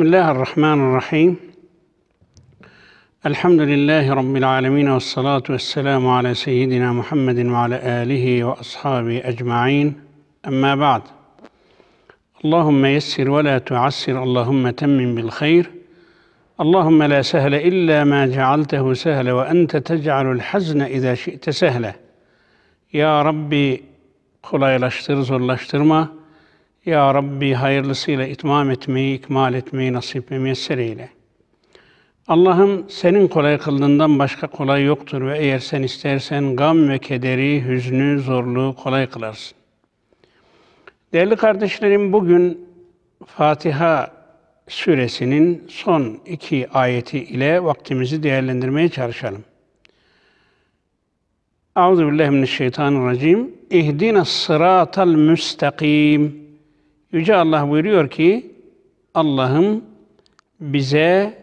بسم الله الرحمن الرحيم الحمد لله رب العالمين والصلاة والسلام على سيدنا محمد وعلى آله وأصحابه أجمعين أما بعد اللهم يسر ولا تعسر اللهم تمم بالخير اللهم لا سهل إلا ما جعلته سهلا وأنت تجعل الحزن إذا شئت سهلا يا ربي خلايا لاشترز واللاشترمه Ya Rabbi hayırlısıyla itmam etmeyi, ikmal etmeyi nasip ve müyesser eyle. Allah'ım senin kolay kıldığından başka kolay yoktur ve eğer sen istersen gam ve kederi, hüznü, zorluğu kolay kılarsın. Değerli kardeşlerim bugün Fatiha suresinin son iki ayeti ile vaktimizi değerlendirmeye çalışalım. Euzu billahi mineşşeytanirracim. İhdina sıratal müstakim. Yüce Allah buyuruyor ki Allah'ım bize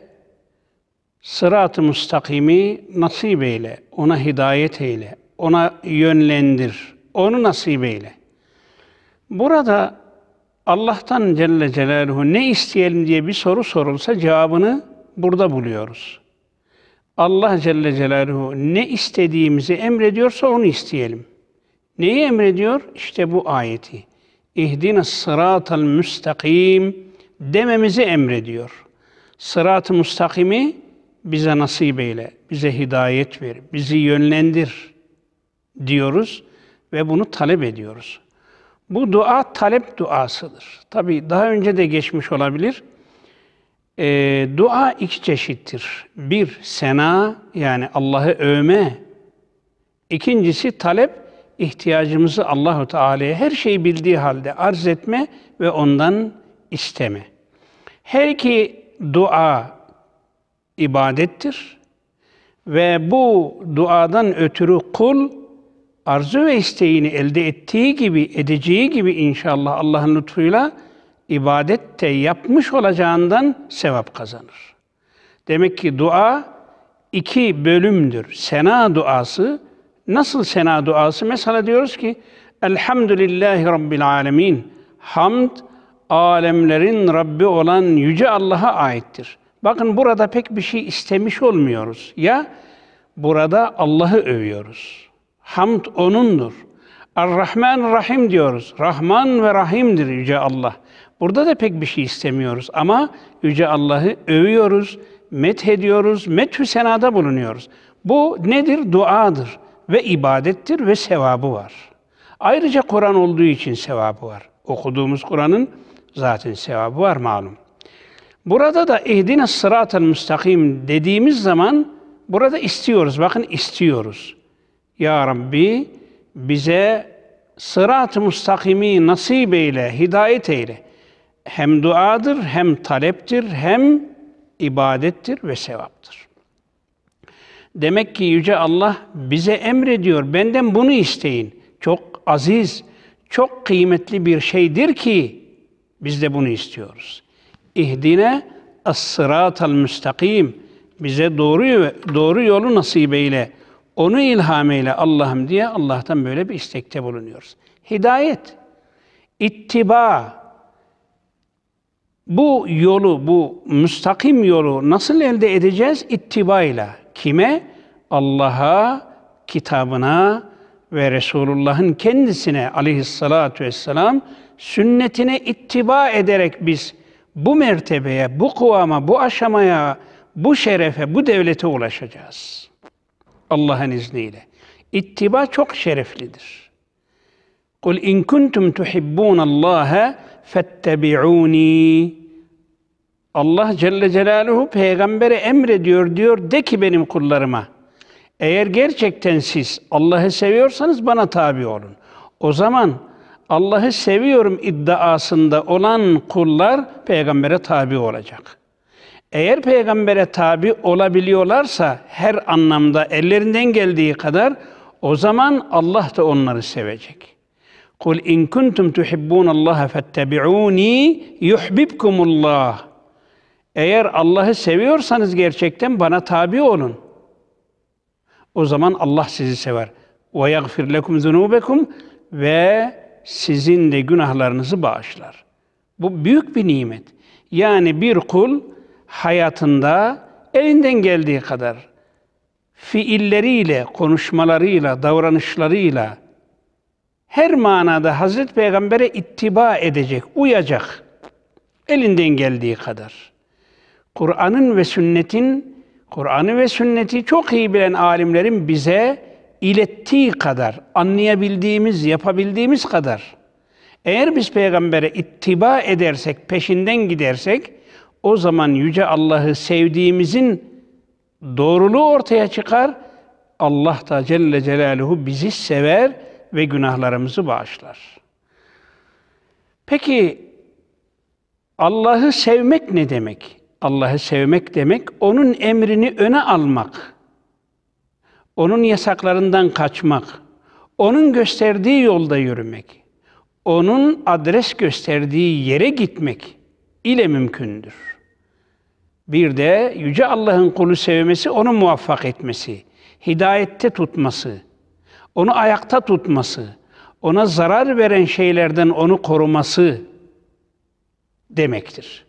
sırat-ı müstakimi nasip eyle, ona hidayet eyle, ona yönlendir, onu nasip eyle. Burada Allah'tan Celle Celaluhu ne isteyelim diye bir soru sorulsa cevabını burada buluyoruz. Allah Celle Celaluhu ne istediğimizi emrediyorsa onu isteyelim. Neyi emrediyor? İşte bu ayeti. İhdine sıratel müstakim dememizi emrediyor. Sırat-ı müstakimi bize nasip eyle, bize hidayet ver, bizi yönlendir diyoruz ve bunu talep ediyoruz. Bu dua talep duasıdır. Tabi daha önce de geçmiş olabilir. E, dua iki çeşittir. Bir, sena yani Allah'ı övme. İkincisi talep, ihtiyacımızı Allahu Teala'ya her şeyi bildiği halde arz etme ve ondan isteme. Her iki dua ibadettir ve bu duadan ötürü kul arzu ve isteğini elde ettiği gibi, edeceği gibi inşallah Allah'ın lütfuyla ibadette yapmış olacağından sevap kazanır. Demek ki dua iki bölümdür. Sena duası Nasıl sena duası? Mesela diyoruz ki Elhamdülillahi Rabbil Alemin. Hamd, alemlerin Rabbi olan Yüce Allah'a aittir. Bakın burada pek bir şey istemiş olmuyoruz. Ya burada Allah'ı övüyoruz. Hamd O'nundur. Ar-Rahman Rahim diyoruz. Rahman ve Rahim'dir Yüce Allah. Burada da pek bir şey istemiyoruz ama Yüce Allah'ı övüyoruz, methediyoruz, methü senada bulunuyoruz. Bu nedir? Duadır ve ibadettir ve sevabı var. Ayrıca Kur'an olduğu için sevabı var. Okuduğumuz Kur'an'ın zaten sevabı var malum. Burada da ehdine sıratel müstakim dediğimiz zaman burada istiyoruz. Bakın istiyoruz. Ya Rabbi bize sırat-ı müstakimi nasip eyle, hidayet eyle. Hem duadır, hem taleptir, hem ibadettir ve sevaptır. Demek ki Yüce Allah bize emrediyor. Benden bunu isteyin. Çok aziz, çok kıymetli bir şeydir ki biz de bunu istiyoruz. İhdine as-sıratal müstakim. Bize doğru, doğru yolu nasip eyle. Onu ilham eyle Allah'ım diye Allah'tan böyle bir istekte bulunuyoruz. Hidayet, ittiba, bu yolu, bu müstakim yolu nasıl elde edeceğiz? İttibayla, Kime? Allah'a, kitabına ve Resulullah'ın kendisine aleyhissalatu vesselam sünnetine ittiba ederek biz bu mertebeye, bu kıvama, bu aşamaya, bu şerefe, bu devlete ulaşacağız. Allah'ın izniyle. İttiba çok şereflidir. Kul in kuntum tuhibbun Allah'a fettabi'uni Allah Celle Celaluhu peygambere emrediyor diyor de ki benim kullarıma eğer gerçekten siz Allah'ı seviyorsanız bana tabi olun. O zaman Allah'ı seviyorum iddiasında olan kullar peygambere tabi olacak. Eğer peygambere tabi olabiliyorlarsa her anlamda ellerinden geldiği kadar o zaman Allah da onları sevecek. Kul in kuntum tuhibbun Allah fettabi'uni yuhibbukumullah. Eğer Allah'ı seviyorsanız gerçekten bana tabi olun. O zaman Allah sizi sever. Ve yagfir lekum zunubekum ve sizin de günahlarınızı bağışlar. Bu büyük bir nimet. Yani bir kul hayatında elinden geldiği kadar fiilleriyle, konuşmalarıyla, davranışlarıyla her manada Hazreti Peygamber'e ittiba edecek, uyacak elinden geldiği kadar. Kur'an'ın ve sünnetin, Kur'an'ı ve sünneti çok iyi bilen alimlerin bize ilettiği kadar, anlayabildiğimiz, yapabildiğimiz kadar. Eğer biz peygambere ittiba edersek, peşinden gidersek, o zaman yüce Allah'ı sevdiğimizin doğruluğu ortaya çıkar. Allah da Celle Celaluhu bizi sever ve günahlarımızı bağışlar. Peki Allah'ı sevmek ne demek? Allah'ı sevmek demek, onun emrini öne almak, onun yasaklarından kaçmak, onun gösterdiği yolda yürümek, onun adres gösterdiği yere gitmek ile mümkündür. Bir de Yüce Allah'ın kulu sevmesi, onu muvaffak etmesi, hidayette tutması, onu ayakta tutması, ona zarar veren şeylerden onu koruması demektir.''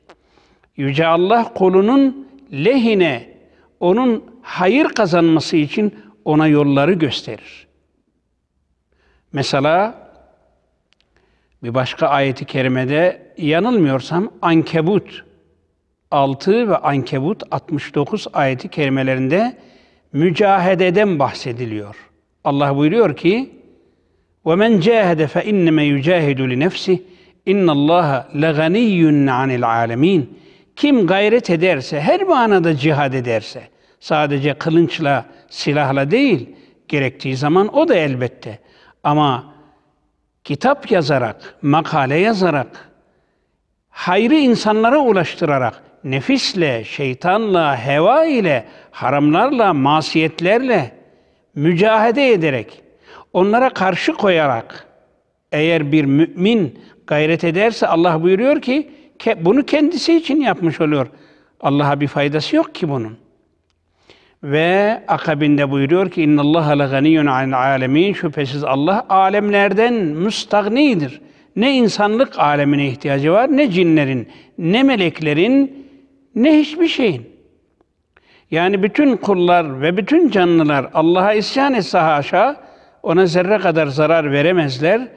Yüce Allah kulunun lehine, onun hayır kazanması için ona yolları gösterir. Mesela bir başka ayeti kerimede yanılmıyorsam Ankebut 6 ve Ankebut 69 ayeti kerimelerinde mücahededen bahsediliyor. Allah buyuruyor ki: "Ve men cahede fe inneme yucahidu li nefsi. İnnallaha lagniyyun anil alamin." Kim gayret ederse, her manada cihad ederse, sadece kılınçla, silahla değil, gerektiği zaman o da elbette. Ama kitap yazarak, makale yazarak, hayrı insanlara ulaştırarak, nefisle, şeytanla, heva ile, haramlarla, masiyetlerle mücahede ederek, onlara karşı koyarak eğer bir mümin gayret ederse Allah buyuruyor ki bunu kendisi için yapmış oluyor. Allah'a bir faydası yok ki bunun. Ve akabinde buyuruyor ki inna Allah la ganiyun anil alemin şüphesiz Allah alemlerden müstagnidir. Ne insanlık alemine ihtiyacı var ne cinlerin, ne meleklerin, ne hiçbir şeyin. Yani bütün kullar ve bütün canlılar Allah'a isyan etse haşa ona zerre kadar zarar veremezler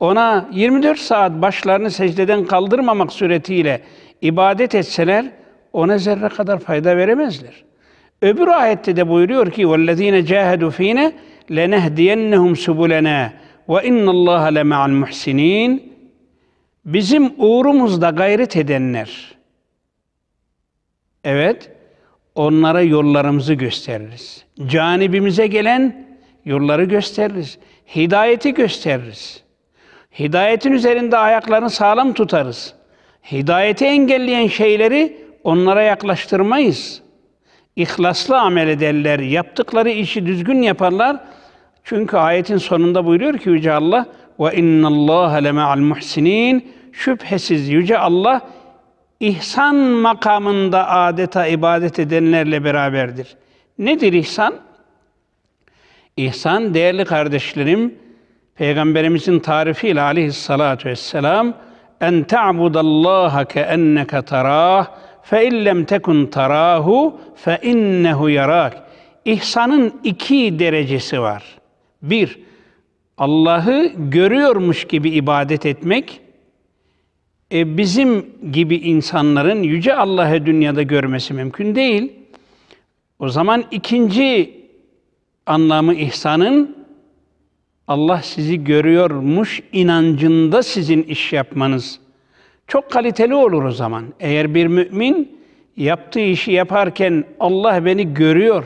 ona 24 saat başlarını secdeden kaldırmamak suretiyle ibadet etseler ona zerre kadar fayda veremezler. Öbür ayette de buyuruyor ki وَالَّذ۪ينَ جَاهَدُوا ف۪ينَ subulana, سُبُلَنَا وَاِنَّ اللّٰهَ لَمَعَ الْمُحْسِن۪ينَ Bizim uğrumuzda gayret edenler, evet, onlara yollarımızı gösteririz. Canibimize gelen yolları gösteririz. Hidayeti gösteririz. Hidayetin üzerinde ayaklarını sağlam tutarız. Hidayeti engelleyen şeyleri onlara yaklaştırmayız. İhlaslı amel ederler, yaptıkları işi düzgün yaparlar. Çünkü ayetin sonunda buyuruyor ki Yüce Allah ve innallaha leme'al muhsinin şüphesiz yüce Allah ihsan makamında adeta ibadet edenlerle beraberdir. Nedir ihsan? İhsan değerli kardeşlerim Peygamberimizin tarifiyle aleyhissalatu vesselam en ta'budallaha ke enneke tarah fe illem tekun tarahu fe innehu yarak. İhsanın iki derecesi var. Bir, Allah'ı görüyormuş gibi ibadet etmek, e, bizim gibi insanların Yüce Allah'ı dünyada görmesi mümkün değil. O zaman ikinci anlamı ihsanın Allah sizi görüyormuş inancında sizin iş yapmanız çok kaliteli olur o zaman. Eğer bir mümin yaptığı işi yaparken Allah beni görüyor,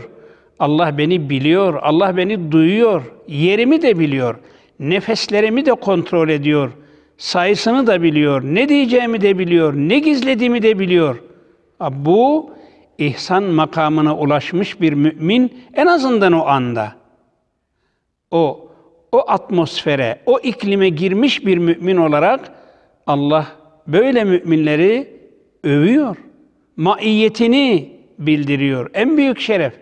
Allah beni biliyor, Allah beni duyuyor, yerimi de biliyor, nefeslerimi de kontrol ediyor, sayısını da biliyor, ne diyeceğimi de biliyor, ne gizlediğimi de biliyor. Bu ihsan makamına ulaşmış bir mümin en azından o anda. O o atmosfere, o iklime girmiş bir mümin olarak Allah böyle müminleri övüyor. Maiyetini bildiriyor. En büyük şeref.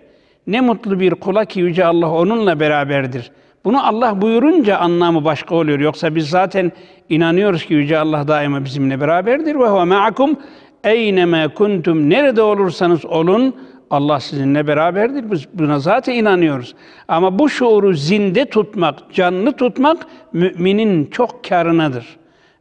Ne mutlu bir kula ki Yüce Allah onunla beraberdir. Bunu Allah buyurunca anlamı başka oluyor. Yoksa biz zaten inanıyoruz ki Yüce Allah daima bizimle beraberdir. Ve huve ma'akum eynemâ kuntum. Nerede olursanız olun, Allah sizinle beraberdir. Biz buna zaten inanıyoruz. Ama bu şuuru zinde tutmak, canlı tutmak müminin çok karınadır.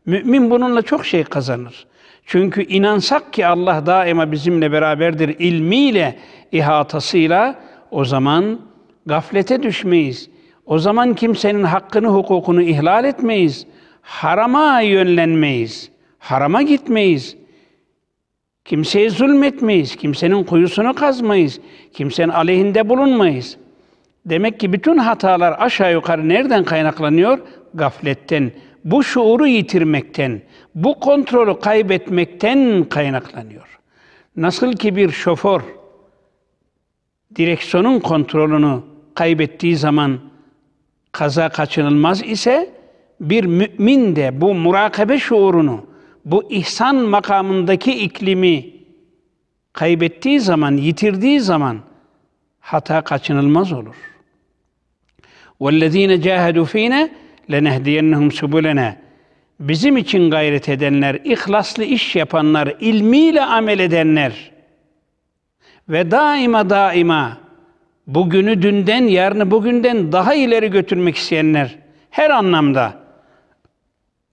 Mümin bununla çok şey kazanır. Çünkü inansak ki Allah daima bizimle beraberdir ilmiyle, ihatasıyla o zaman gaflete düşmeyiz. O zaman kimsenin hakkını, hukukunu ihlal etmeyiz. Harama yönlenmeyiz. Harama gitmeyiz. Kimseye zulmetmeyiz, kimsenin kuyusunu kazmayız, kimsenin aleyhinde bulunmayız. Demek ki bütün hatalar aşağı yukarı nereden kaynaklanıyor? Gafletten, bu şuuru yitirmekten, bu kontrolü kaybetmekten kaynaklanıyor. Nasıl ki bir şoför direksiyonun kontrolünü kaybettiği zaman kaza kaçınılmaz ise bir mümin de bu murakabe şuurunu, bu ihsan makamındaki iklimi kaybettiği zaman, yitirdiği zaman hata kaçınılmaz olur. وَالَّذ۪ينَ جَاهَدُوا ف۪ينَ لَنَهْدِيَنَّهُمْ سُبُلَنَا Bizim için gayret edenler, ihlaslı iş yapanlar, ilmiyle amel edenler ve daima daima bugünü dünden, yarını bugünden daha ileri götürmek isteyenler her anlamda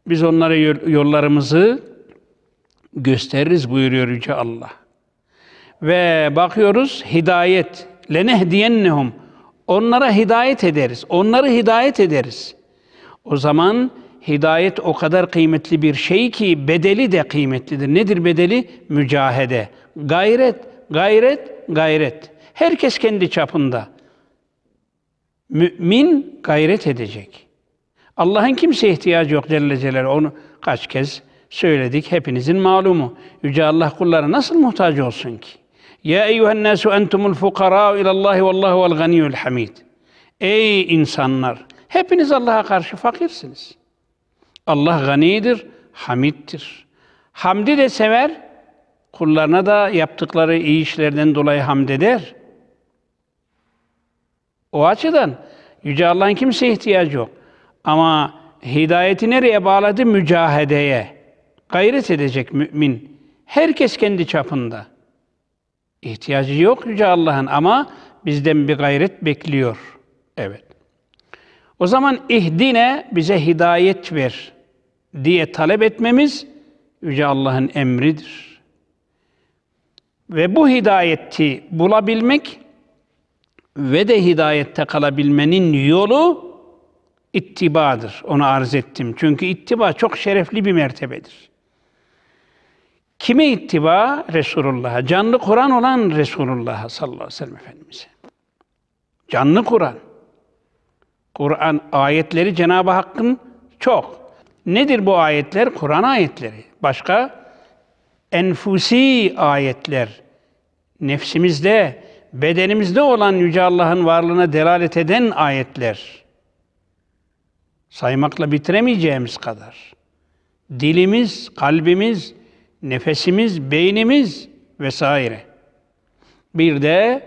biz onlara yollarımızı gösteririz buyuruyor Yüce Allah. Ve bakıyoruz hidayet. Lenehdiyennehum. Onlara hidayet ederiz. Onları hidayet ederiz. O zaman hidayet o kadar kıymetli bir şey ki bedeli de kıymetlidir. Nedir bedeli? Mücahede. Gayret, gayret, gayret. Herkes kendi çapında. Mümin gayret edecek. Allah'ın kimseye ihtiyacı yok Celle Celaluhu. Onu kaç kez söyledik. Hepinizin malumu. Yüce Allah kulları nasıl muhtaç olsun ki? Ya eyyühen nasu entumul fukara ilallahi vallahu vel ganiyul hamid. Ey insanlar! Hepiniz Allah'a karşı fakirsiniz. Allah ganidir, hamiddir. Hamdi de sever, kullarına da yaptıkları iyi işlerden dolayı hamd eder. O açıdan Yüce Allah'ın kimseye ihtiyacı yok. Ama hidayeti nereye bağladı? Mücahedeye. Gayret edecek mümin. Herkes kendi çapında. İhtiyacı yok Yüce Allah'ın ama bizden bir gayret bekliyor. Evet. O zaman ihdine bize hidayet ver diye talep etmemiz Yüce Allah'ın emridir. Ve bu hidayeti bulabilmek ve de hidayette kalabilmenin yolu ittibadır. Onu arz ettim. Çünkü ittiba çok şerefli bir mertebedir. Kime ittiba? Resulullah'a. Canlı Kur'an olan Resulullah'a sallallahu aleyhi ve sellem Efendimiz'e. Canlı Kur'an. Kur'an ayetleri Cenab-ı Hakk'ın çok. Nedir bu ayetler? Kur'an ayetleri. Başka? Enfusi ayetler. Nefsimizde, bedenimizde olan Yüce Allah'ın varlığına delalet eden ayetler saymakla bitiremeyeceğimiz kadar dilimiz, kalbimiz, nefesimiz, beynimiz vesaire. Bir de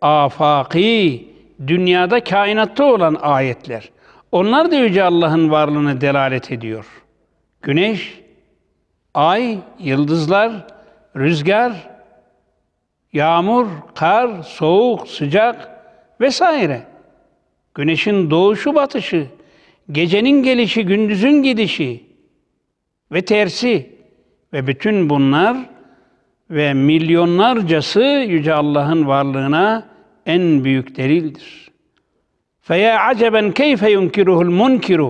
afaki dünyada kainatta olan ayetler. Onlar da Yüce Allah'ın varlığını delalet ediyor. Güneş, ay, yıldızlar, rüzgar, yağmur, kar, soğuk, sıcak vesaire. Güneşin doğuşu batışı, gecenin gelişi, gündüzün gidişi ve tersi ve bütün bunlar ve milyonlarcası Yüce Allah'ın varlığına en büyük delildir. فَيَا عَجَبًا كَيْفَ يُنْكِرُهُ الْمُنْكِرُ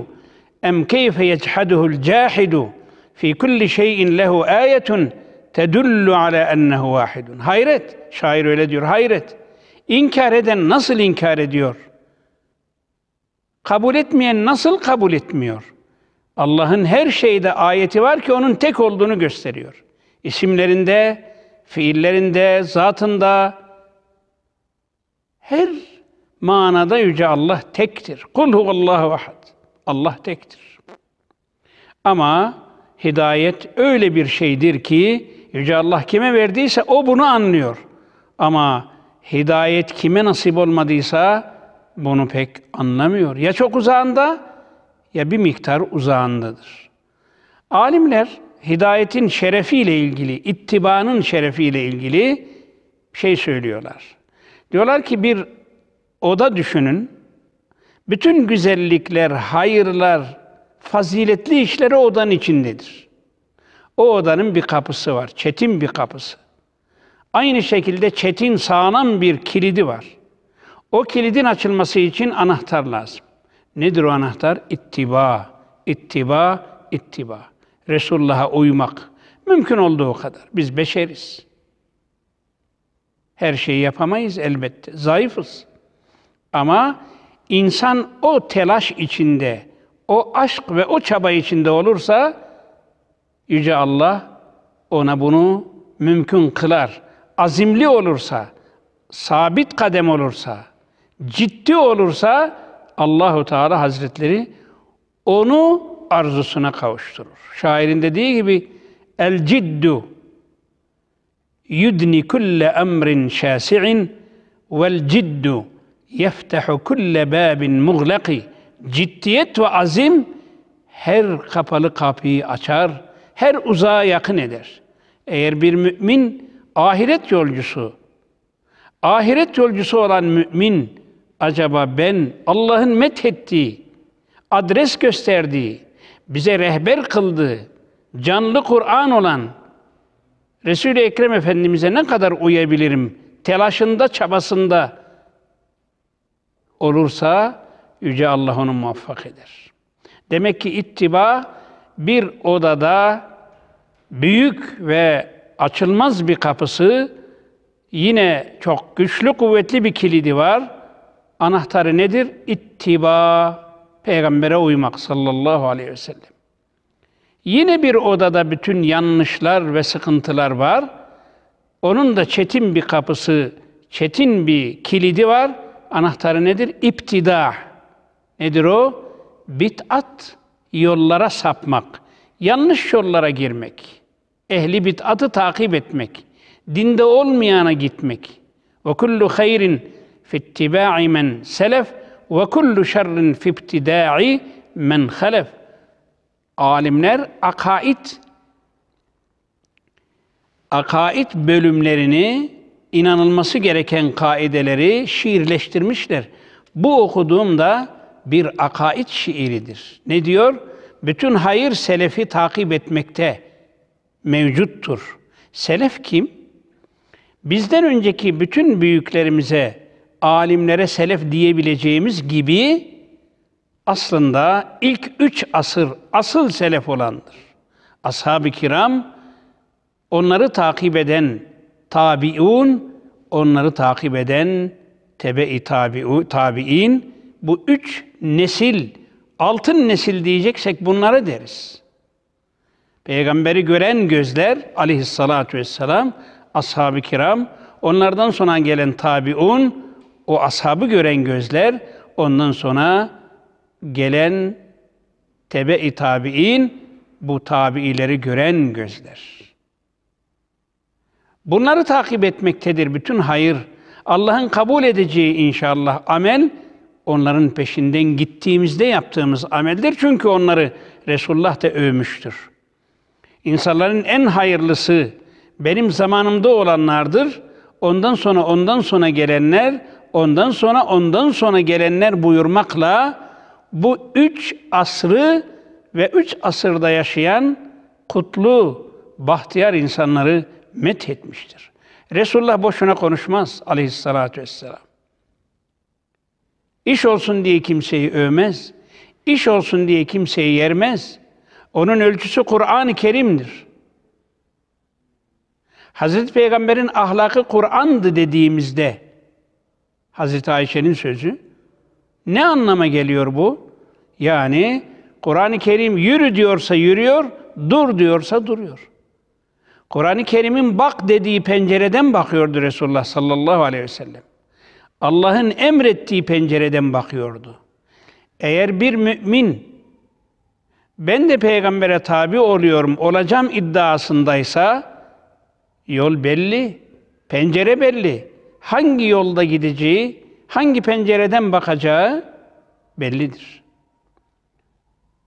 اَمْ كَيْفَ يَجْحَدُهُ الْجَاحِدُ فِي كُلِّ شَيْءٍ لَهُ آيَةٌ تَدُلُّ عَلَى اَنَّهُ وَاحِدٌ Hayret! Şair öyle diyor, hayret! İnkar eden nasıl inkar ediyor?'' Kabul etmeyen nasıl kabul etmiyor? Allah'ın her şeyde ayeti var ki onun tek olduğunu gösteriyor. İsimlerinde, fiillerinde, zatında her manada yüce Allah tektir. Kul huvallahu ahad. Allah tektir. Ama hidayet öyle bir şeydir ki yüce Allah kime verdiyse o bunu anlıyor. Ama hidayet kime nasip olmadıysa bunu pek anlamıyor. Ya çok uzağında ya bir miktar uzağındadır. Alimler hidayetin şerefiyle ilgili, ittibanın şerefiyle ilgili şey söylüyorlar. Diyorlar ki bir oda düşünün. Bütün güzellikler, hayırlar, faziletli işleri odanın içindedir. O odanın bir kapısı var, çetin bir kapısı. Aynı şekilde çetin sağlam bir kilidi var. O kilidin açılması için anahtar lazım. Nedir o anahtar? İttiba, ittiba, ittiba. Resulullah'a uymak. Mümkün olduğu kadar. Biz beşeriz. Her şeyi yapamayız elbette. Zayıfız. Ama insan o telaş içinde, o aşk ve o çaba içinde olursa yüce Allah ona bunu mümkün kılar. Azimli olursa, sabit kadem olursa, ciddi olursa Allahu Teala Hazretleri onu arzusuna kavuşturur. Şairin dediği gibi el ciddu yudni kulle emrin şasi'in vel ciddu yeftahu kulle babin muglaki ciddiyet ve azim her kapalı kapıyı açar, her uzağa yakın eder. Eğer bir mümin ahiret yolcusu, ahiret yolcusu olan mümin acaba ben Allah'ın methettiği, adres gösterdiği, bize rehber kıldığı, canlı Kur'an olan Resul-i Ekrem Efendimiz'e ne kadar uyabilirim? Telaşında, çabasında olursa Yüce Allah onu muvaffak eder. Demek ki ittiba bir odada büyük ve açılmaz bir kapısı, yine çok güçlü kuvvetli bir kilidi var. Anahtarı nedir? İttiba. Peygamber'e uymak sallallahu aleyhi ve sellem. Yine bir odada bütün yanlışlar ve sıkıntılar var. Onun da çetin bir kapısı, çetin bir kilidi var. Anahtarı nedir? İptida. Nedir o? Bit'at, yollara sapmak. Yanlış yollara girmek. Ehli bit'atı takip etmek. Dinde olmayana gitmek. Ve kullu hayrin Fi اتباع من selef ve kullu şerrin fi ibtidai men halef. Alimler akaid akaid bölümlerini inanılması gereken kaideleri şiirleştirmişler. Bu okuduğum da bir akaid şiiridir. Ne diyor? Bütün hayır selefi takip etmekte mevcuttur. Selef kim? Bizden önceki bütün büyüklerimize alimlere selef diyebileceğimiz gibi aslında ilk üç asır asıl selef olandır. Ashab-ı kiram, onları takip eden tabiun, onları takip eden tebe-i tabi'in, bu üç nesil, altın nesil diyeceksek bunları deriz. Peygamberi gören gözler aleyhissalatu vesselam, ashab-ı kiram, onlardan sonra gelen tabiun, o ashabı gören gözler, ondan sonra gelen tebe-i tabi'in, bu tabi'ileri gören gözler. Bunları takip etmektedir bütün hayır. Allah'ın kabul edeceği inşallah amel, onların peşinden gittiğimizde yaptığımız ameldir. Çünkü onları Resulullah da övmüştür. İnsanların en hayırlısı benim zamanımda olanlardır. Ondan sonra ondan sonra gelenler ondan sonra ondan sonra gelenler buyurmakla bu üç asrı ve üç asırda yaşayan kutlu, bahtiyar insanları methetmiştir. Resulullah boşuna konuşmaz aleyhissalatü vesselam. İş olsun diye kimseyi övmez, iş olsun diye kimseyi yermez. Onun ölçüsü Kur'an-ı Kerim'dir. Hazreti Peygamber'in ahlakı Kur'an'dı dediğimizde Hazreti Ayşe'nin sözü. Ne anlama geliyor bu? Yani Kur'an-ı Kerim yürü diyorsa yürüyor, dur diyorsa duruyor. Kur'an-ı Kerim'in bak dediği pencereden bakıyordu Resulullah sallallahu aleyhi ve sellem. Allah'ın emrettiği pencereden bakıyordu. Eğer bir mümin ben de peygambere tabi oluyorum, olacağım iddiasındaysa yol belli, pencere belli hangi yolda gideceği, hangi pencereden bakacağı bellidir.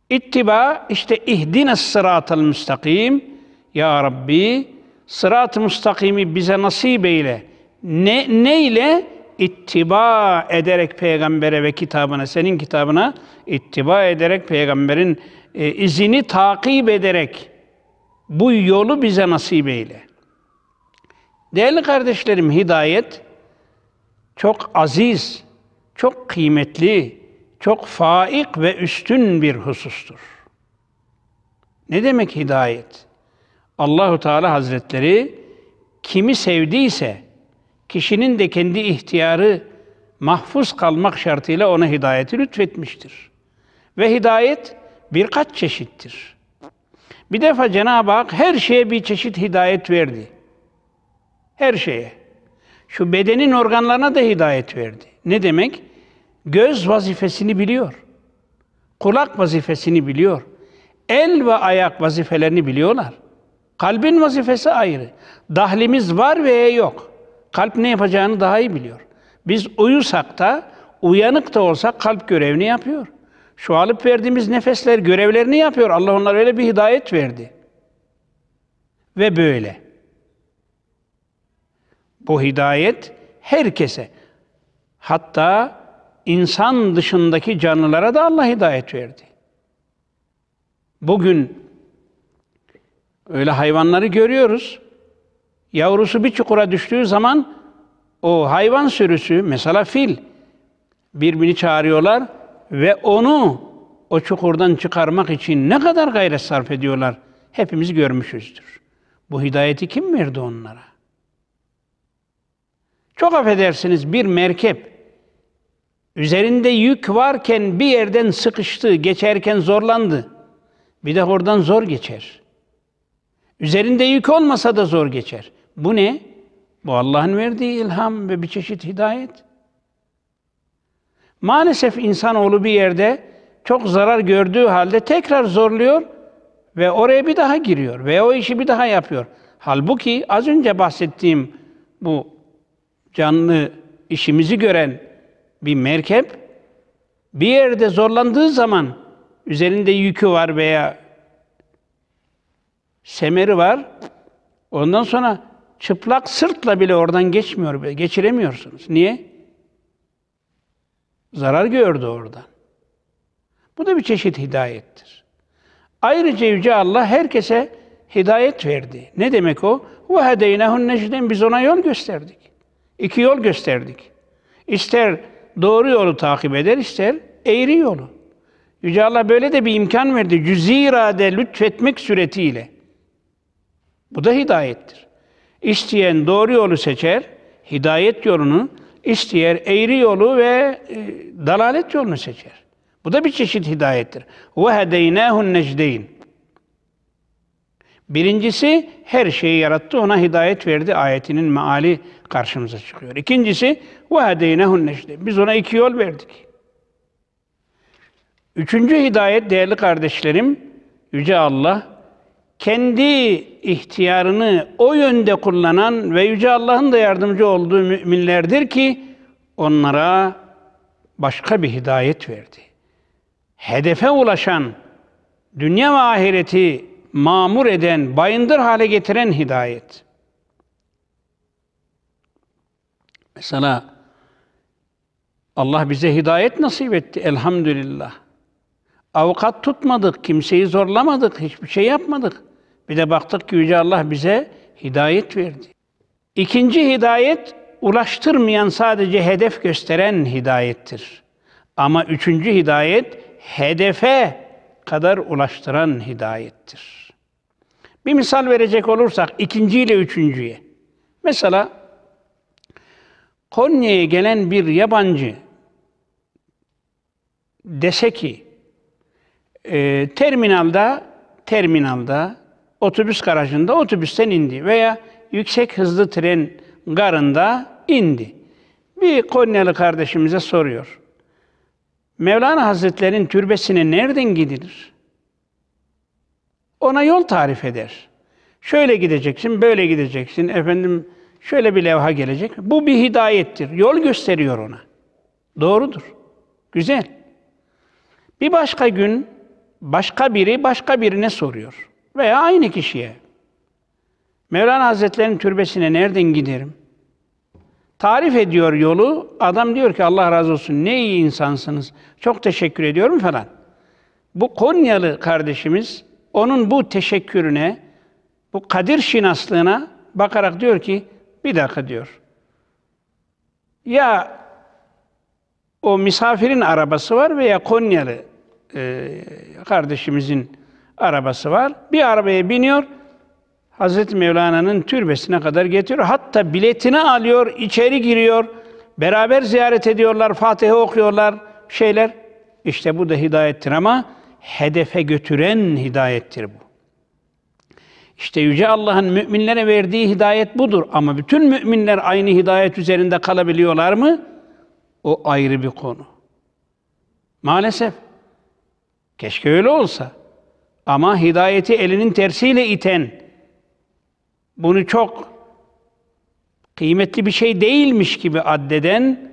İttiba işte ihdines sıratı müstakim. Ya Rabbi sırat-ı müstakimi bize nasip eyle. Ne, ne ittiba ederek peygambere ve kitabına, senin kitabına ittiba ederek peygamberin e, izini takip ederek bu yolu bize nasip eyle. Değerli kardeşlerim hidayet çok aziz, çok kıymetli, çok faik ve üstün bir husustur. Ne demek hidayet? Allahu Teala Hazretleri kimi sevdiyse kişinin de kendi ihtiyarı mahfuz kalmak şartıyla ona hidayeti lütfetmiştir. Ve hidayet birkaç çeşittir. Bir defa Cenab-ı Hak her şeye bir çeşit hidayet verdi. Her şeye. Şu bedenin organlarına da hidayet verdi. Ne demek? Göz vazifesini biliyor. Kulak vazifesini biliyor. El ve ayak vazifelerini biliyorlar. Kalbin vazifesi ayrı. Dahlimiz var veya yok. Kalp ne yapacağını daha iyi biliyor. Biz uyusak da, uyanık da olsak kalp görevini yapıyor. Şu alıp verdiğimiz nefesler görevlerini yapıyor. Allah onlara öyle bir hidayet verdi. Ve böyle. Bu hidayet herkese. Hatta insan dışındaki canlılara da Allah hidayet verdi. Bugün öyle hayvanları görüyoruz. Yavrusu bir çukura düştüğü zaman o hayvan sürüsü, mesela fil, birbirini çağırıyorlar ve onu o çukurdan çıkarmak için ne kadar gayret sarf ediyorlar hepimiz görmüşüzdür. Bu hidayeti kim verdi onlara? Çok affedersiniz bir merkep üzerinde yük varken bir yerden sıkıştı, geçerken zorlandı. Bir de oradan zor geçer. Üzerinde yük olmasa da zor geçer. Bu ne? Bu Allah'ın verdiği ilham ve bir çeşit hidayet. Maalesef insanoğlu bir yerde çok zarar gördüğü halde tekrar zorluyor ve oraya bir daha giriyor ve o işi bir daha yapıyor. Halbuki az önce bahsettiğim bu canlı işimizi gören bir merkep bir yerde zorlandığı zaman üzerinde yükü var veya semeri var. Ondan sonra çıplak sırtla bile oradan geçmiyor, geçiremiyorsunuz. Niye? Zarar gördü oradan. Bu da bir çeşit hidayettir. Ayrıca Yüce Allah herkese hidayet verdi. Ne demek o? Ve hedeynehun necden biz ona yol gösterdik. İki yol gösterdik. İster doğru yolu takip eder, ister eğri yolu. Yüce Allah böyle de bir imkan verdi. Cüzi irade lütfetmek suretiyle. Bu da hidayettir. İsteyen doğru yolu seçer, hidayet yolunu, isteyen eğri yolu ve e, dalalet yolunu seçer. Bu da bir çeşit hidayettir. Ve hedeynâhun necdeyn. Birincisi her şeyi yarattı, ona hidayet verdi ayetinin meali karşımıza çıkıyor. İkincisi ve hedeynehun necde. Biz ona iki yol verdik. Üçüncü hidayet değerli kardeşlerim, Yüce Allah kendi ihtiyarını o yönde kullanan ve Yüce Allah'ın da yardımcı olduğu müminlerdir ki onlara başka bir hidayet verdi. Hedefe ulaşan, dünya ve ahireti mamur eden, bayındır hale getiren hidayet. Mesela Allah bize hidayet nasip etti elhamdülillah. Avukat tutmadık, kimseyi zorlamadık, hiçbir şey yapmadık. Bir de baktık ki Yüce Allah bize hidayet verdi. İkinci hidayet, ulaştırmayan sadece hedef gösteren hidayettir. Ama üçüncü hidayet, hedefe kadar ulaştıran hidayettir. Bir misal verecek olursak ikinci ile üçüncüye. Mesela Konya'ya gelen bir yabancı dese ki e, terminalda terminalda otobüs garajında otobüsten indi veya yüksek hızlı tren garında indi. Bir Konyalı kardeşimize soruyor. Mevlana Hazretleri'nin türbesine nereden gidilir? ona yol tarif eder. Şöyle gideceksin, böyle gideceksin, efendim şöyle bir levha gelecek. Bu bir hidayettir. Yol gösteriyor ona. Doğrudur. Güzel. Bir başka gün başka biri başka birine soruyor veya aynı kişiye. Mevlana Hazretleri'nin türbesine nereden giderim? Tarif ediyor yolu. Adam diyor ki Allah razı olsun ne iyi insansınız. Çok teşekkür ediyorum falan. Bu Konyalı kardeşimiz onun bu teşekkürüne, bu kadir şinaslığına bakarak diyor ki, bir dakika diyor. Ya o misafirin arabası var veya Konyalı e, kardeşimizin arabası var. Bir arabaya biniyor, Hazreti Mevlana'nın türbesine kadar getiriyor. Hatta biletini alıyor, içeri giriyor, beraber ziyaret ediyorlar, Fatih'i okuyorlar, şeyler. İşte bu da hidayettir ama hedefe götüren hidayettir bu. İşte Yüce Allah'ın müminlere verdiği hidayet budur. Ama bütün müminler aynı hidayet üzerinde kalabiliyorlar mı? O ayrı bir konu. Maalesef. Keşke öyle olsa. Ama hidayeti elinin tersiyle iten, bunu çok kıymetli bir şey değilmiş gibi addeden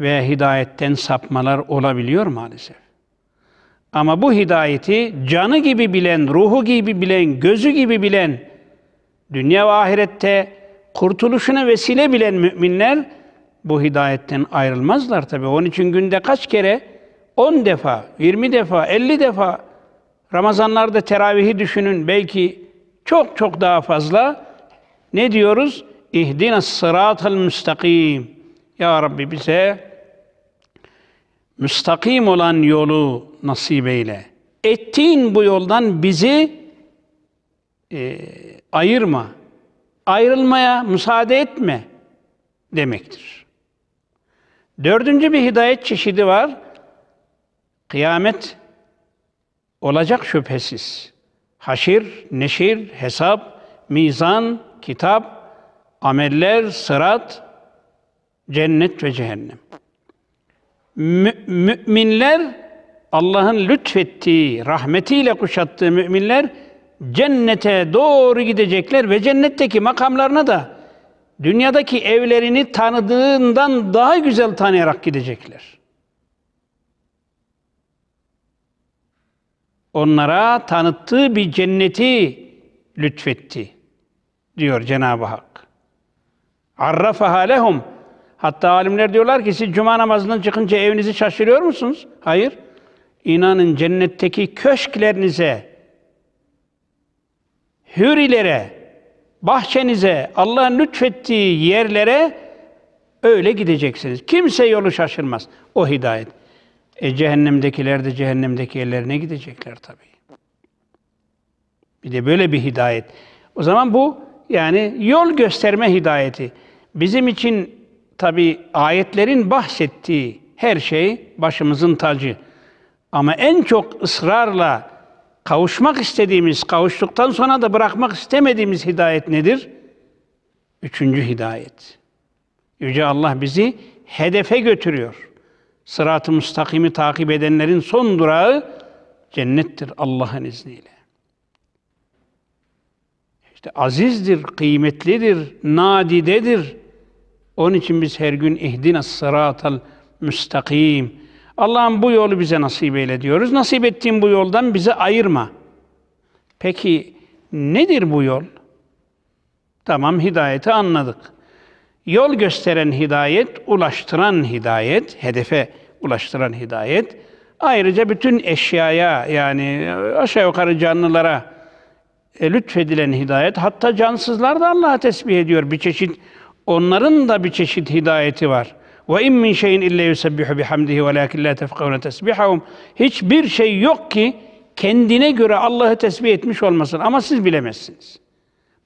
ve hidayetten sapmalar olabiliyor maalesef. Ama bu hidayeti canı gibi bilen, ruhu gibi bilen, gözü gibi bilen, dünya ve ahirette kurtuluşuna vesile bilen müminler bu hidayetten ayrılmazlar tabi. Onun için günde kaç kere? 10 defa, 20 defa, 50 defa Ramazanlarda teravihi düşünün belki çok çok daha fazla ne diyoruz? İhdina sıratel müstakim. Ya Rabbi bize müstakim olan yolu, nasip eyle. Ettiğin bu yoldan bizi e, ayırma, ayrılmaya müsaade etme demektir. Dördüncü bir hidayet çeşidi var. Kıyamet olacak şüphesiz. Haşir, neşir, hesap, mizan, kitap, ameller, sırat, cennet ve cehennem. Mü- müminler Allah'ın lütfettiği, rahmetiyle kuşattığı müminler cennete doğru gidecekler ve cennetteki makamlarına da dünyadaki evlerini tanıdığından daha güzel tanıyarak gidecekler. Onlara tanıttığı bir cenneti lütfetti diyor Cenab-ı Hak. Arrafaha lehum. Hatta alimler diyorlar ki siz cuma namazından çıkınca evinizi şaşırıyor musunuz? Hayır inanın cennetteki köşklerinize, hürilere, bahçenize, Allah'ın lütfettiği yerlere öyle gideceksiniz. Kimse yolu şaşırmaz. O hidayet. E cehennemdekiler de cehennemdeki yerlerine gidecekler tabii. Bir de böyle bir hidayet. O zaman bu yani yol gösterme hidayeti. Bizim için tabii ayetlerin bahsettiği her şey başımızın tacı. Ama en çok ısrarla kavuşmak istediğimiz, kavuştuktan sonra da bırakmak istemediğimiz hidayet nedir? Üçüncü hidayet. Yüce Allah bizi hedefe götürüyor. Sırat-ı müstakimi takip edenlerin son durağı cennettir Allah'ın izniyle. İşte azizdir, kıymetlidir, nadidedir. Onun için biz her gün ihdina sıratal müstakim. Allah'ım bu yolu bize nasip eyle diyoruz. Nasip ettiğin bu yoldan bizi ayırma. Peki nedir bu yol? Tamam hidayeti anladık. Yol gösteren hidayet, ulaştıran hidayet, hedefe ulaştıran hidayet. Ayrıca bütün eşyaya yani aşağı yukarı canlılara e, lütfedilen hidayet. Hatta cansızlar da Allah'a tesbih ediyor. Bir çeşit onların da bir çeşit hidayeti var. Ve in min şeyin illa yusabbihu bihamdihi velakin la tefkahuna tesbihahum. Hiçbir şey yok ki kendine göre Allah'ı tesbih etmiş olmasın ama siz bilemezsiniz.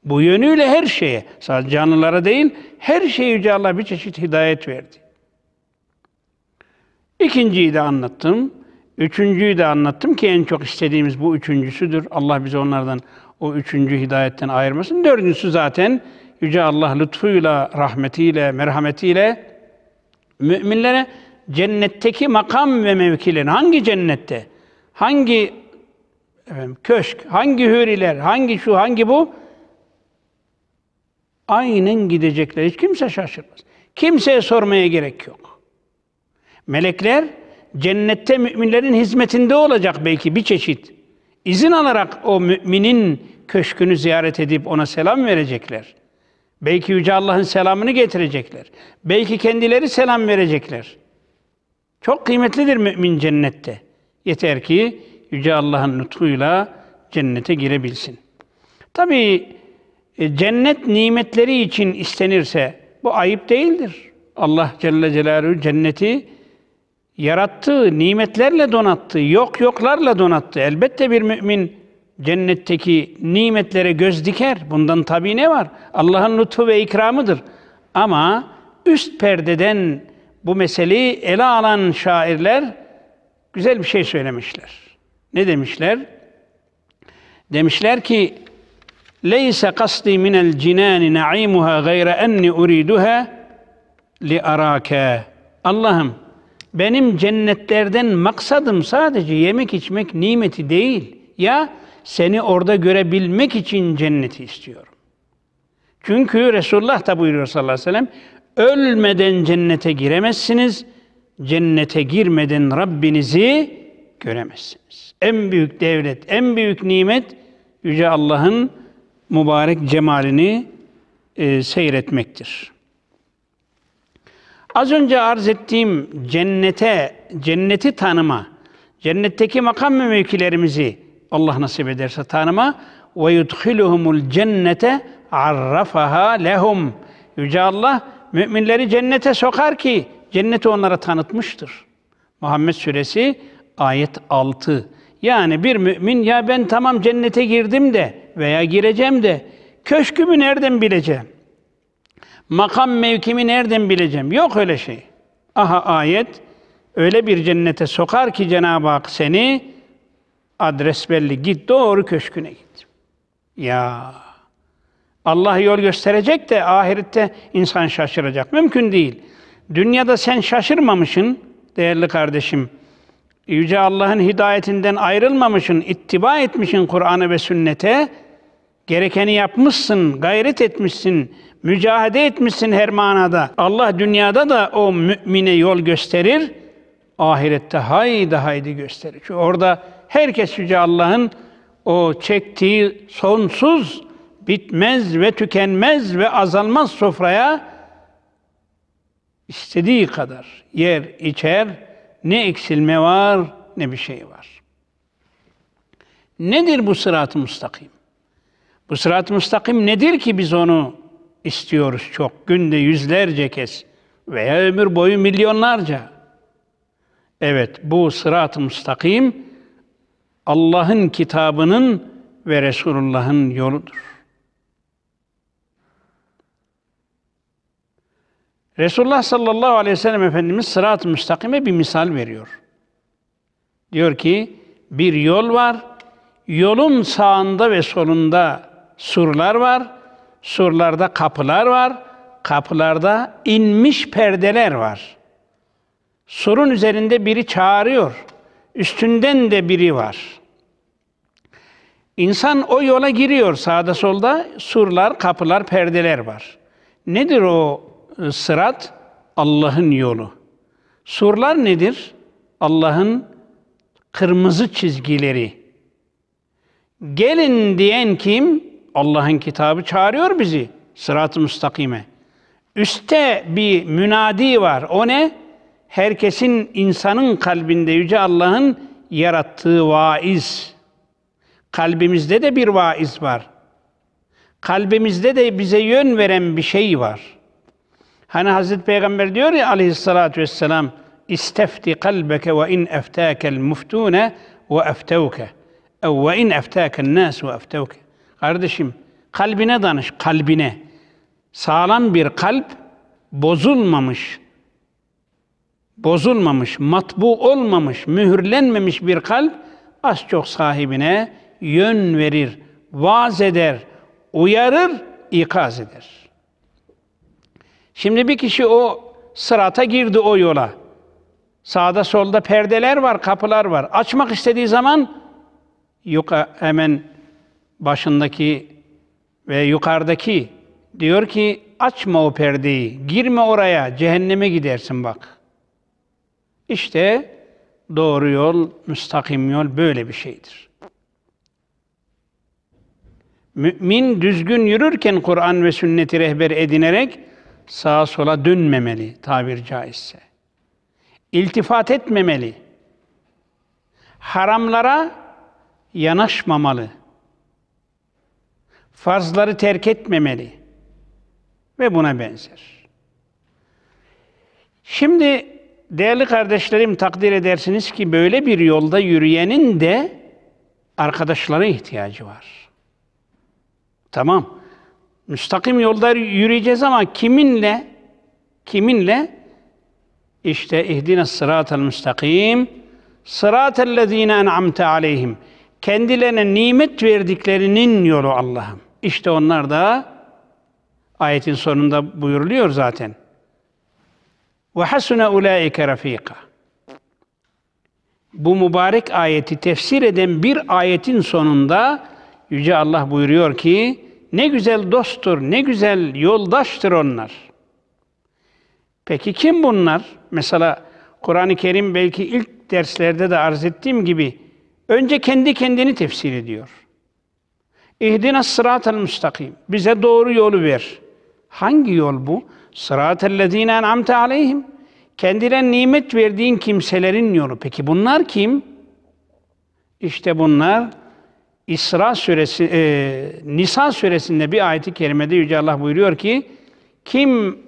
Bu yönüyle her şeye, sadece canlılara değil, her şeye Yüce Allah bir çeşit hidayet verdi. İkinciyi de anlattım. Üçüncüyü de anlattım ki en çok istediğimiz bu üçüncüsüdür. Allah bizi onlardan, o üçüncü hidayetten ayırmasın. Dördüncüsü zaten Yüce Allah lütfuyla, rahmetiyle, merhametiyle Müminlere cennetteki makam ve mevkilerin hangi cennette, hangi efendim, köşk, hangi hüriler, hangi şu, hangi bu aynen gidecekler. Hiç kimse şaşırmaz. Kimseye sormaya gerek yok. Melekler cennette müminlerin hizmetinde olacak belki bir çeşit. İzin alarak o müminin köşkünü ziyaret edip ona selam verecekler. Belki Yüce Allah'ın selamını getirecekler. Belki kendileri selam verecekler. Çok kıymetlidir mümin cennette. Yeter ki Yüce Allah'ın lütfuyla cennete girebilsin. Tabi e, cennet nimetleri için istenirse bu ayıp değildir. Allah Celle Celaluhu cenneti yarattığı, nimetlerle donattı, yok yoklarla donattı. Elbette bir mümin cennetteki nimetlere göz diker. Bundan tabii ne var? Allah'ın lütfu ve ikramıdır. Ama üst perdeden bu meseleyi ele alan şairler güzel bir şey söylemişler. Ne demişler? Demişler ki Leyse min minel cinani na'imuha gayra enni uriduha li arake. Allah'ım benim cennetlerden maksadım sadece yemek içmek nimeti değil. Ya seni orada görebilmek için cenneti istiyorum. Çünkü Resulullah da buyuruyor sallallahu aleyhi ve sellem, ölmeden cennete giremezsiniz, cennete girmeden Rabbinizi göremezsiniz. En büyük devlet, en büyük nimet Yüce Allah'ın mübarek cemalini e, seyretmektir. Az önce arz ettiğim cennete, cenneti tanıma, cennetteki makam ve mevkilerimizi Allah nasip ederse tanıma ve yudhiluhumul cennete arrafaha lehum. Yüce Allah müminleri cennete sokar ki cenneti onlara tanıtmıştır. Muhammed Suresi ayet 6. Yani bir mümin ya ben tamam cennete girdim de veya gireceğim de köşkümü nereden bileceğim? Makam mevkimi nereden bileceğim? Yok öyle şey. Aha ayet öyle bir cennete sokar ki Cenab-ı Hak seni Adres belli. Git doğru köşküne git. Ya Allah yol gösterecek de ahirette insan şaşıracak. Mümkün değil. Dünyada sen şaşırmamışsın değerli kardeşim. Yüce Allah'ın hidayetinden ayrılmamışsın, ittiba etmişsin Kur'an'a ve sünnete. Gerekeni yapmışsın, gayret etmişsin, mücadele etmişsin her manada. Allah dünyada da o mümine yol gösterir, ahirette haydi haydi gösterir. Çünkü orada herkes Yüce Allah'ın o çektiği sonsuz, bitmez ve tükenmez ve azalmaz sofraya istediği kadar yer, içer, ne eksilme var ne bir şey var. Nedir bu sırat-ı müstakim? Bu sırat-ı müstakim nedir ki biz onu istiyoruz çok? Günde yüzlerce kez veya ömür boyu milyonlarca. Evet bu sırat-ı müstakim Allah'ın kitabının ve Resulullah'ın yoludur. Resulullah sallallahu aleyhi ve sellem Efendimiz sırat-ı müstakime bir misal veriyor. Diyor ki bir yol var, yolun sağında ve solunda surlar var, surlarda kapılar var, kapılarda inmiş perdeler var. Surun üzerinde biri çağırıyor üstünden de biri var. İnsan o yola giriyor. Sağda solda surlar, kapılar, perdeler var. Nedir o e, sırat? Allah'ın yolu. Surlar nedir? Allah'ın kırmızı çizgileri. Gelin diyen kim? Allah'ın kitabı çağırıyor bizi sırat-ı müstakime. Üste bir münadi var. O ne? herkesin insanın kalbinde yüce Allah'ın yarattığı vaiz. Kalbimizde de bir vaiz var. Kalbimizde de bize yön veren bir şey var. Hani Hazreti Peygamber diyor ya aleyhissalatü vesselam istefti kalbeke ve in eftâkel muftune ve eftevke e, ve in eftâkel nas ve eftevke Kardeşim kalbine danış, kalbine. Sağlam bir kalp bozulmamış, bozulmamış, matbu olmamış, mühürlenmemiş bir kalp az çok sahibine yön verir, vaaz eder, uyarır, ikaz eder. Şimdi bir kişi o sırata girdi o yola. Sağda solda perdeler var, kapılar var. Açmak istediği zaman yok hemen başındaki ve yukarıdaki diyor ki açma o perdeyi, girme oraya, cehenneme gidersin bak.'' İşte doğru yol, müstakim yol böyle bir şeydir. Mümin düzgün yürürken Kur'an ve sünneti rehber edinerek sağa sola dönmemeli tabir caizse. İltifat etmemeli. Haramlara yanaşmamalı. Farzları terk etmemeli ve buna benzer. Şimdi değerli kardeşlerim takdir edersiniz ki böyle bir yolda yürüyenin de arkadaşlara ihtiyacı var. Tamam. Müstakim yolda yürüyeceğiz ama kiminle? Kiminle? İşte ihdina sıratel müstakim sıratel lezine en'amte aleyhim. Kendilerine nimet verdiklerinin yolu Allah'ım. İşte onlar da ayetin sonunda buyuruluyor zaten. Ve hasuna ulaike Bu mübarek ayeti tefsir eden bir ayetin sonunda Yüce Allah buyuruyor ki ne güzel dosttur, ne güzel yoldaştır onlar. Peki kim bunlar? Mesela Kur'an-ı Kerim belki ilk derslerde de arz ettiğim gibi önce kendi kendini tefsir ediyor. İhdina sıratel müstakim. Bize doğru yolu ver. Hangi yol bu? Sıratellezine en'amte aleyhim. kendilerine nimet verdiğin kimselerin yolu. Peki bunlar kim? İşte bunlar İsra suresi, e, Nisa suresinde bir ayeti kerimede Yüce Allah buyuruyor ki kim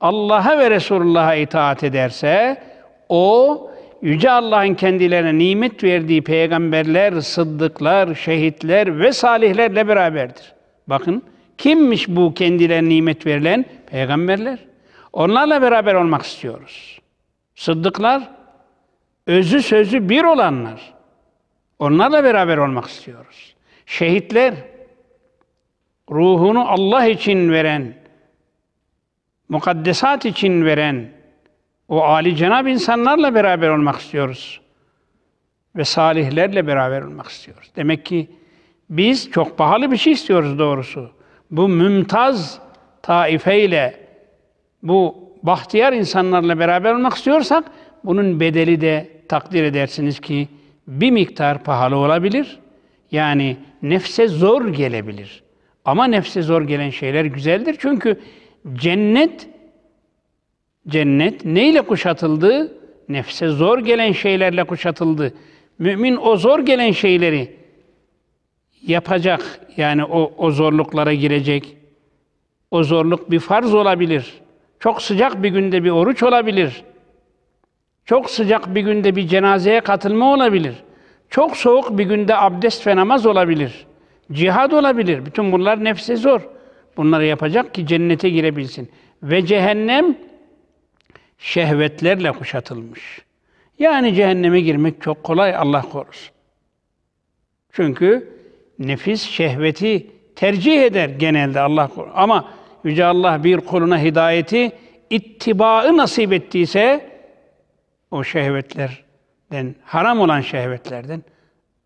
Allah'a ve Resulullah'a itaat ederse o Yüce Allah'ın kendilerine nimet verdiği peygamberler, sıddıklar, şehitler ve salihlerle beraberdir. Bakın Kimmiş bu kendilerine nimet verilen? Peygamberler. Onlarla beraber olmak istiyoruz. Sıddıklar, özü sözü bir olanlar. Onlarla beraber olmak istiyoruz. Şehitler, ruhunu Allah için veren, mukaddesat için veren, o Ali Cenab insanlarla beraber olmak istiyoruz. Ve salihlerle beraber olmak istiyoruz. Demek ki biz çok pahalı bir şey istiyoruz doğrusu bu mümtaz taifeyle, bu bahtiyar insanlarla beraber olmak istiyorsak, bunun bedeli de takdir edersiniz ki bir miktar pahalı olabilir. Yani nefse zor gelebilir. Ama nefse zor gelen şeyler güzeldir. Çünkü cennet cennet neyle kuşatıldı? Nefse zor gelen şeylerle kuşatıldı. Mümin o zor gelen şeyleri yapacak. Yani o, o zorluklara girecek. O zorluk bir farz olabilir. Çok sıcak bir günde bir oruç olabilir. Çok sıcak bir günde bir cenazeye katılma olabilir. Çok soğuk bir günde abdest ve namaz olabilir. Cihad olabilir. Bütün bunlar nefse zor. Bunları yapacak ki cennete girebilsin. Ve cehennem şehvetlerle kuşatılmış. Yani cehenneme girmek çok kolay Allah korusun. Çünkü nefis şehveti tercih eder genelde Allah ama yüce Allah bir kuluna hidayeti ittibaı nasip ettiyse o şehvetlerden haram olan şehvetlerden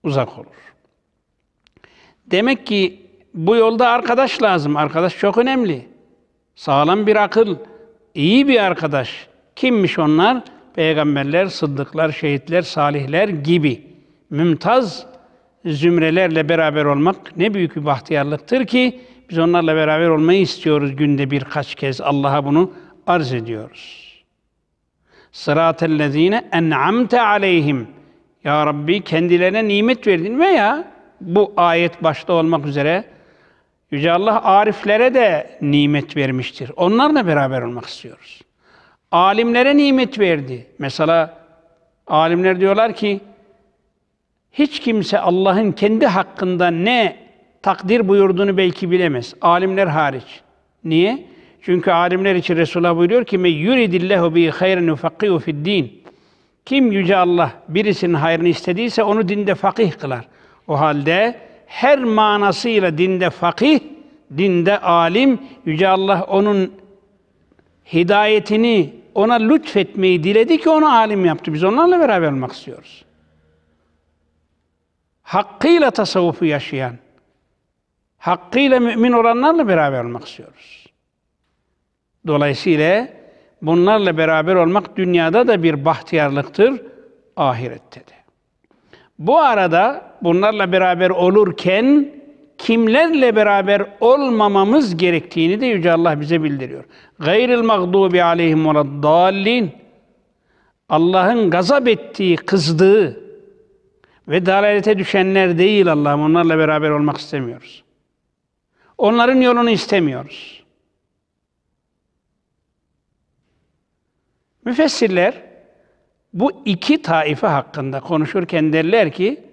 uzak olur. Demek ki bu yolda arkadaş lazım. Arkadaş çok önemli. Sağlam bir akıl, iyi bir arkadaş. Kimmiş onlar? Peygamberler, sıddıklar, şehitler, salihler gibi mümtaz zümrelerle beraber olmak ne büyük bir bahtiyarlıktır ki biz onlarla beraber olmayı istiyoruz günde birkaç kez Allah'a bunu arz ediyoruz. Sıratellezine en'amte aleyhim. Ya Rabbi kendilerine nimet verdin veya bu ayet başta olmak üzere Yüce Allah ariflere de nimet vermiştir. Onlarla beraber olmak istiyoruz. Alimlere nimet verdi. Mesela alimler diyorlar ki hiç kimse Allah'ın kendi hakkında ne takdir buyurduğunu belki bilemez. Alimler hariç. Niye? Çünkü alimler için Resulullah buyuruyor ki: "Me yuridillahu bi hayran yufaqihu fid din." Kim yüce Allah birisinin hayrını istediyse onu dinde fakih kılar. O halde her manasıyla dinde fakih, dinde alim, yüce Allah onun hidayetini ona lütfetmeyi diledi ki onu alim yaptı. Biz onlarla beraber olmak istiyoruz hakkıyla tasavvufu yaşayan, hakkıyla mümin olanlarla beraber olmak istiyoruz. Dolayısıyla bunlarla beraber olmak dünyada da bir bahtiyarlıktır, ahirette de. Bu arada bunlarla beraber olurken kimlerle beraber olmamamız gerektiğini de Yüce Allah bize bildiriyor. Gayril mağdubi aleyhim veleddallin. Allah'ın gazap ettiği, kızdığı, ve dalalete düşenler değil Allah'ım. Onlarla beraber olmak istemiyoruz. Onların yolunu istemiyoruz. Müfessirler bu iki taife hakkında konuşurken derler ki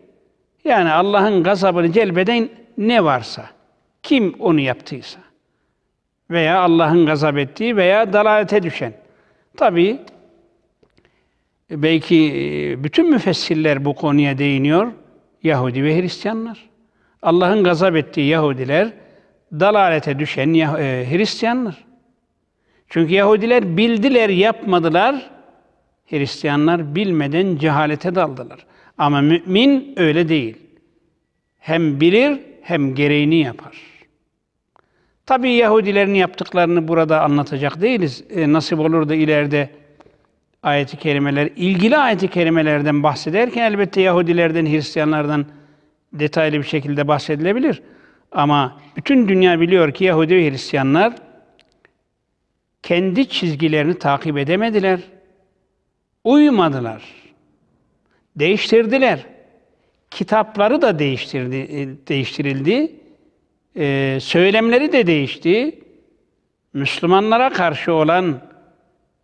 yani Allah'ın gazabını celbeden ne varsa, kim onu yaptıysa veya Allah'ın gazap ettiği veya dalalete düşen. tabii belki e, bütün müfessirler bu konuya değiniyor. Yahudi ve Hristiyanlar. Allah'ın gazap ettiği Yahudiler, dalalete düşen e, Hristiyanlar. Çünkü Yahudiler bildiler, yapmadılar. Hristiyanlar bilmeden cehalete daldılar. Ama mümin öyle değil. Hem bilir hem gereğini yapar. tabii Yahudilerin yaptıklarını burada anlatacak değiliz. E, nasip olur da ileride ayeti kerimeler, ilgili ayeti kerimelerden bahsederken elbette Yahudilerden, Hristiyanlardan detaylı bir şekilde bahsedilebilir. Ama bütün dünya biliyor ki Yahudi ve Hristiyanlar kendi çizgilerini takip edemediler. Uymadılar. Değiştirdiler. Kitapları da değiştirdi, değiştirildi. Ee, söylemleri de değişti. Müslümanlara karşı olan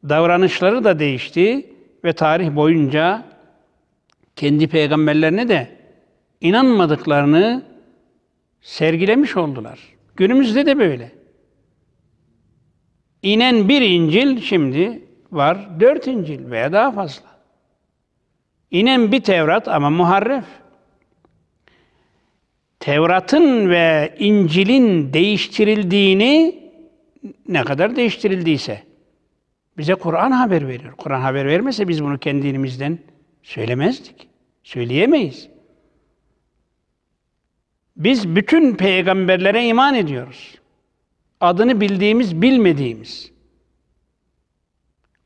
davranışları da değişti ve tarih boyunca kendi peygamberlerine de inanmadıklarını sergilemiş oldular. Günümüzde de böyle. İnen bir İncil şimdi var dört İncil veya daha fazla. İnen bir Tevrat ama muharref. Tevrat'ın ve İncil'in değiştirildiğini ne kadar değiştirildiyse bize Kur'an haber veriyor. Kur'an haber vermese biz bunu kendimizden söylemezdik. Söyleyemeyiz. Biz bütün peygamberlere iman ediyoruz. Adını bildiğimiz, bilmediğimiz.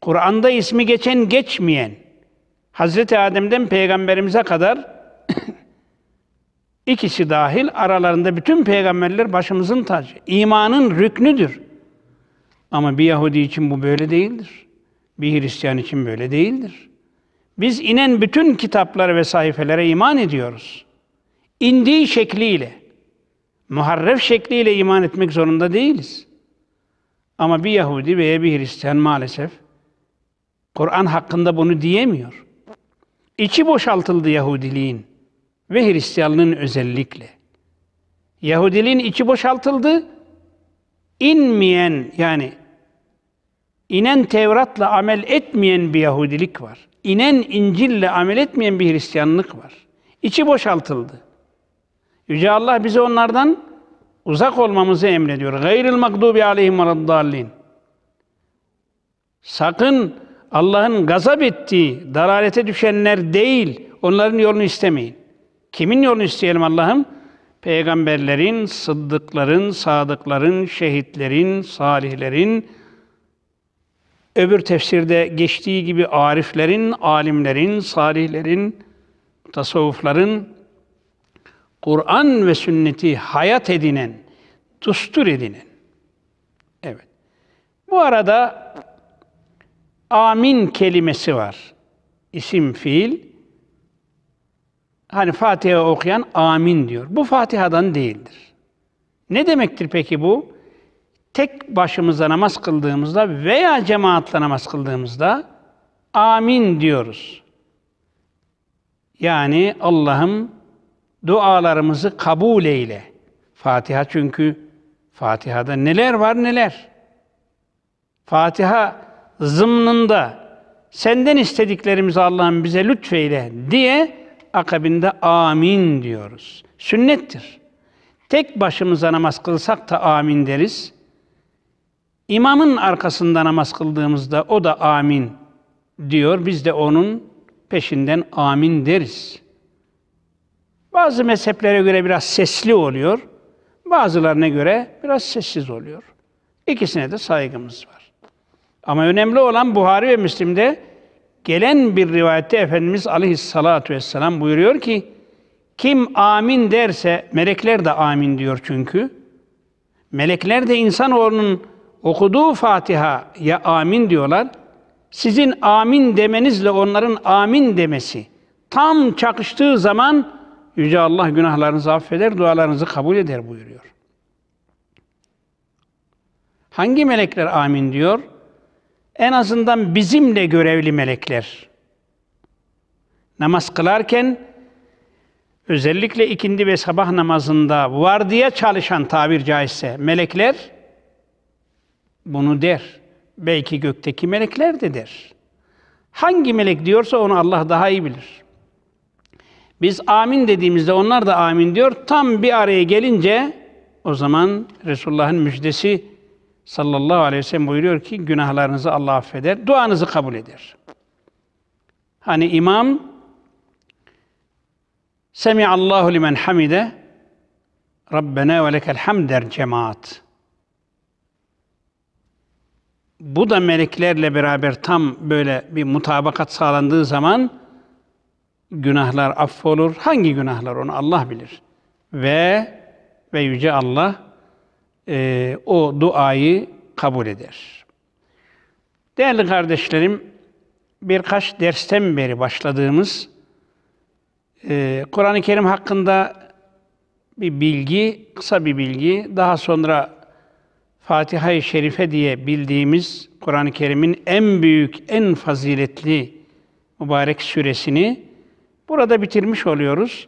Kur'an'da ismi geçen, geçmeyen. Hazreti Adem'den peygamberimize kadar ikisi dahil aralarında bütün peygamberler başımızın tacı. İmanın rüknüdür. Ama bir Yahudi için bu böyle değildir. Bir Hristiyan için böyle değildir. Biz inen bütün kitaplara ve sayfelere iman ediyoruz. İndiği şekliyle, muharref şekliyle iman etmek zorunda değiliz. Ama bir Yahudi veya bir Hristiyan maalesef Kur'an hakkında bunu diyemiyor. İçi boşaltıldı Yahudiliğin ve Hristiyanlığın özellikle. Yahudiliğin içi boşaltıldı. inmeyen yani İnen Tevrat'la amel etmeyen bir Yahudilik var. İnen İncil'le amel etmeyen bir Hristiyanlık var. İçi boşaltıldı. Yüce Allah bize onlardan uzak olmamızı emrediyor. Gayril magdubi aleyhim veladdallin. Sakın Allah'ın gazap ettiği, dalalete düşenler değil, onların yolunu istemeyin. Kimin yolunu isteyelim Allah'ım? Peygamberlerin, sıddıkların, sadıkların, şehitlerin, salihlerin, Öbür tefsirde geçtiği gibi ariflerin, alimlerin, salihlerin, tasavvufların Kur'an ve sünneti hayat edinen, tustur edinen. Evet. Bu arada amin kelimesi var. İsim, fiil. Hani Fatiha okuyan amin diyor. Bu Fatiha'dan değildir. Ne demektir peki bu? tek başımıza namaz kıldığımızda veya cemaatle namaz kıldığımızda amin diyoruz. Yani Allah'ım dualarımızı kabul eyle. Fatiha çünkü Fatiha'da neler var neler. Fatiha zımnında senden istediklerimizi Allah'ım bize lütfeyle diye akabinde amin diyoruz. Sünnettir. Tek başımıza namaz kılsak da amin deriz. İmamın arkasında namaz kıldığımızda o da amin diyor. Biz de onun peşinden amin deriz. Bazı mezheplere göre biraz sesli oluyor. Bazılarına göre biraz sessiz oluyor. İkisine de saygımız var. Ama önemli olan Buhari ve Müslim'de gelen bir rivayette Efendimiz aleyhissalatu vesselam buyuruyor ki kim amin derse melekler de amin diyor çünkü. Melekler de insanoğlunun okuduğu ya amin diyorlar. Sizin amin demenizle onların amin demesi tam çakıştığı zaman Yüce Allah günahlarınızı affeder, dualarınızı kabul eder buyuruyor. Hangi melekler amin diyor? En azından bizimle görevli melekler. Namaz kılarken özellikle ikindi ve sabah namazında vardiya çalışan tabir caizse melekler bunu der. Belki gökteki melekler de der. Hangi melek diyorsa onu Allah daha iyi bilir. Biz amin dediğimizde onlar da amin diyor. Tam bir araya gelince o zaman Resulullah'ın müjdesi sallallahu aleyhi ve sellem buyuruyor ki günahlarınızı Allah affeder, duanızı kabul eder. Hani imam Semi Allahu limen hamide Rabbena ve lekel hamd der cemaat bu da meleklerle beraber tam böyle bir mutabakat sağlandığı zaman günahlar affolur. Hangi günahlar onu Allah bilir. Ve ve yüce Allah e, o duayı kabul eder. Değerli kardeşlerim, birkaç dersten beri başladığımız e, Kur'an-ı Kerim hakkında bir bilgi, kısa bir bilgi, daha sonra Fatiha-i Şerife diye bildiğimiz Kur'an-ı Kerim'in en büyük, en faziletli mübarek süresini burada bitirmiş oluyoruz.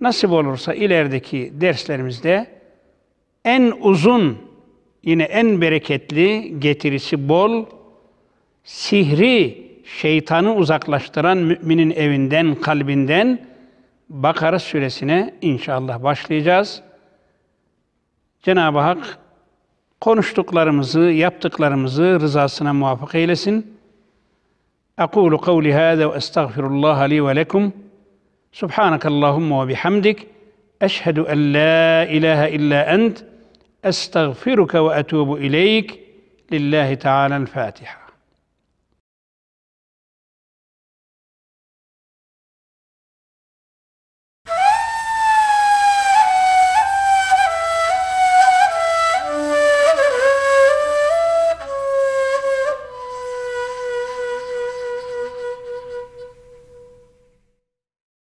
Nasip olursa ilerideki derslerimizde en uzun, yine en bereketli, getirisi bol, sihri, şeytanı uzaklaştıran müminin evinden, kalbinden Bakara suresine inşallah başlayacağız. Cenab-ı Hak konuştuklarımızı, yaptıklarımızı rızasına muvaffak eylesin. Aqulu kavli hada ve estağfirullah li ve lekum. Subhanakallahumma ve bihamdik. Eşhedü en la ilaha illa ent. estağfiruke ve etubu ileyk. Lillahi Teala'l-Fatiha.